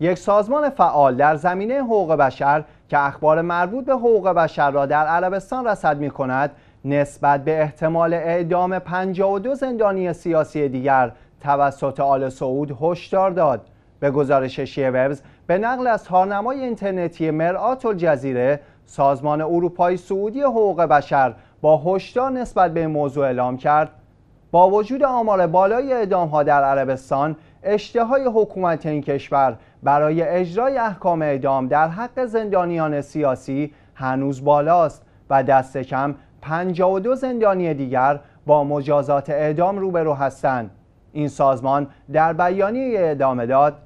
یک سازمان فعال در زمینه حقوق بشر که اخبار مربوط به حقوق بشر را در عربستان رصد می کند نسبت به احتمال اعدام 52 زندانی سیاسی دیگر توسط آل سعود هشدار داد به گزارش وبز به نقل از تارنمای اینترنتی مرآت الجزیره سازمان اروپای سعودی حقوق بشر با هشدار نسبت به این موضوع اعلام کرد با وجود آمار بالای اعدام در عربستان اشتهای حکومت این کشور برای اجرای احکام اعدام در حق زندانیان سیاسی هنوز بالاست و دست کم 52 زندانی دیگر با مجازات اعدام روبرو هستند این سازمان در بیانیه ادامه داد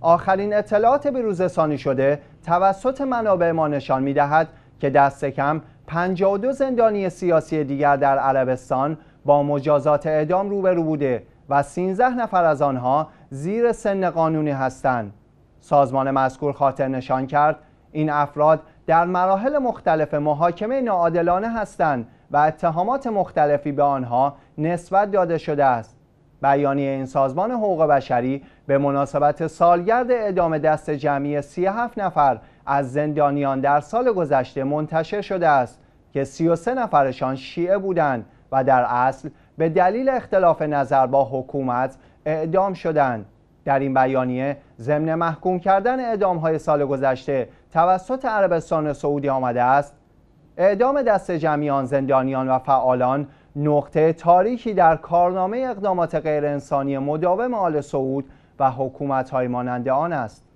آخرین اطلاعات بروزرسانی شده توسط منابع ما نشان دهد که دست کم 52 زندانی سیاسی دیگر در عربستان با مجازات اعدام روبرو بوده و 13 نفر از آنها زیر سن قانونی هستند. سازمان مذکور خاطر نشان کرد این افراد در مراحل مختلف محاکمه ناعادلانه هستند و اتهامات مختلفی به آنها نسبت داده شده است. بیانیه این سازمان حقوق بشری به مناسبت سالگرد اعدام دست جمعی 37 نفر از زندانیان در سال گذشته منتشر شده است که 33 نفرشان شیعه بودند و در اصل به دلیل اختلاف نظر با حکومت اعدام شدن در این بیانیه ضمن محکوم کردن اعدام های سال گذشته توسط عربستان سعودی آمده است اعدام دست جمعیان زندانیان و فعالان نقطه تاریکی در کارنامه اقدامات غیرانسانی مداوم آل سعود و حکومت های مانند آن است